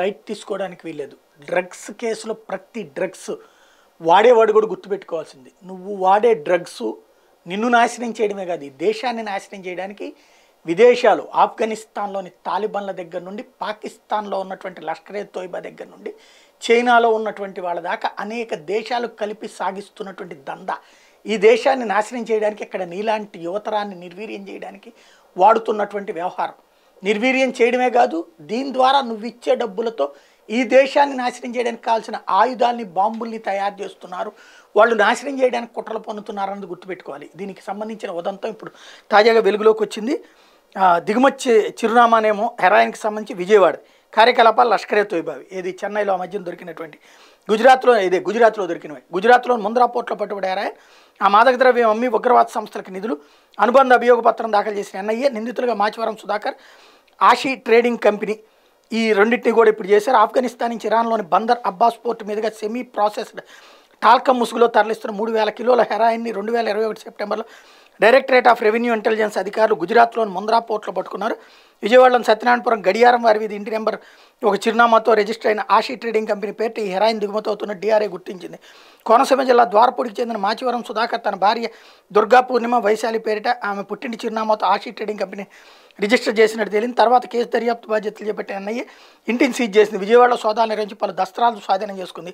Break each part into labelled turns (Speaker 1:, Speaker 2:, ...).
Speaker 1: light తీసుకోవడానికి వీల్లేదు drugs కేసులో ప్రతి డ్రగ్స్ వాడేవాడు కూడా గుర్తుపెట్టుకోవాల్సింది నువ్వు వాడే డ్రగ్స్ నిన్ను నాశనం చేయడమే కాదు ఈ దేశాన్ని నాశనం చేయడానికి విదేశాలు ఆఫ్ఘనిస్తాన్లోని తాలిబాన్ల దగ్గర నుండి పాకిస్తాన్లో ఉన్నటువంటి లష్కరే తోయిబా దగ్గర నుండి చైనాలో ఉన్నటువంటి వాళ్ళ దాకా అనేక దేశాలు కలిపి సాగిస్తున్నటువంటి దంద ఈ దేశాన్ని నాశనం చేయడానికి అక్కడ నీలాంటి యువతరాన్ని నిర్వీర్యం చేయడానికి వాడుతున్నటువంటి వ్యవహారం నిర్వీర్యం చేయడమే కాదు దీని ద్వారా నువ్వు ఇచ్చే డబ్బులతో ఈ దేశాన్ని నాశనం చేయడానికి కావాల్సిన ఆయుధాలని బాంబుల్ని తయారు చేస్తున్నారు వాళ్ళు నాశనం చేయడానికి కుట్రలు పొందుతున్నారన్నది గుర్తుపెట్టుకోవాలి దీనికి సంబంధించిన ఉదంతం ఇప్పుడు తాజాగా వెలుగులోకి వచ్చింది దిగుమతి చిరునామానేమో హెరాయిన్కి సంబంధించి విజయవాడ కార్యకలాపాలు లష్కరే తోయిబావి ఏది చెన్నైలో మధ్యన దొరికినటువంటి గుజరాత్లో ఇదే గుజరాత్లో దొరికినవి గుజరాత్లో ముంద్రా పోర్ట్లో హెరాయిన్ ఆ మాదక ద్రవ్యం అమ్మి ఉగ్రవాద సంస్థలకు నిధులు అనుబంధ అభియోగ పత్రం దాఖలు చేసిన ఎన్ఐఏ నిందితులుగా మాచివరం సుధాకర్ ఆషి ట్రేడింగ్ కంపెనీ ఈ రెండింటిని కూడా ఇప్పుడు చేశారు ఆఫ్ఘనిస్తాన్ నుంచి ఇరాన్లోని బందర్ అబ్బాస్ పోర్టు మీదుగా సెమీ ప్రాసెస్డ్ టాల్కమ్ ముసుగులో తరలిస్తున్న మూడు వేల కిలోల హెరాయిన్ని రెండు వేల ఇరవై ఒకటి సెప్టెంబర్లో డైరెక్టరేట్ ఆఫ్ రెవెన్యూ ఇంటెలిజెన్స్ అధికారులు గుజరాత్లోని ముంద్రా పోర్ట్లో పట్టుకున్నారు విజయవాడలోని సత్యనారాయణపురం గడియారం వారి వీధి ఇంటి నెంబర్ ఒక చిరునామాతో రిజిస్టర్ అయిన ఆషీ ట్రేడింగ్ కంపెనీ పేరిట ఈ హెరాయిన్ దిగుమతి అవుతున్న డిఆర్ఏ గుర్తించింది కోనసీమ జిల్లా ద్వారపూడికి చెందిన మాచివరం సుధాకర్ తన భార్య దుర్గా పూర్ణిమ వైశాలి పేరిట ఆమె పుట్టింటి చిరునామాతో ఆషీ ట్రేడింగ్ కంపెనీ రిజిస్టర్ చేసినట్టు తేలింది తర్వాత కేసు దర్యాప్తు బాధ్యతలు చేపట్టి అన్నయ్య ఇంటిని సీజ్ చేసింది విజయవాడలో సోదాలు నిర్వహించి పలు దస్త్రాలు స్వాధీనం చేసుకుంది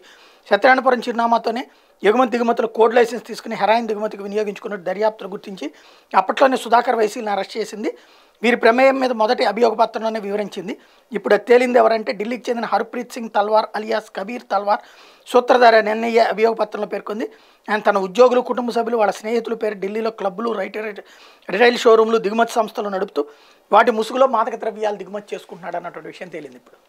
Speaker 1: సత్యనారాయణపురం చిరునామాతోనే ఎగుమతి దిగుమతులు కోడ్ లైసెన్స్ తీసుకుని హెరాయిన్ దిగుమతికి వినియోగించుకున్నట్టు దర్యాప్తులు గుర్తించి అప్పట్లోనే సుధాకర్ వైసీలను అరెస్ట్ చేసింది వీరి ప్రమేయం మీద మొదటి అభియోగ పత్రంలోనే వివరించింది ఇప్పుడు తేలింది ఎవరంటే ఢిల్లీకి చెందిన హర్ప్రీత్ సింగ్ తల్వార్ అలియాస్ కబీర్ తల్వార్ సూత్రధార నిర్ణయ అభియోగ పత్రంలో పేర్కొంది ఆయన తన ఉద్యోగులు కుటుంబ సభ్యులు వాళ్ళ స్నేహితులు పేరు ఢిల్లీలో క్లబ్బులు రైట్ రిటైల్ షోరూమ్లు దిగుమతి సంస్థలు నడుపుతూ వాటి ముసుగులో మాదక ద్రవ్యాలు దిగుమతి చేసుకుంటున్నాడు అన్నటువంటి విషయం తేలింది ఇప్పుడు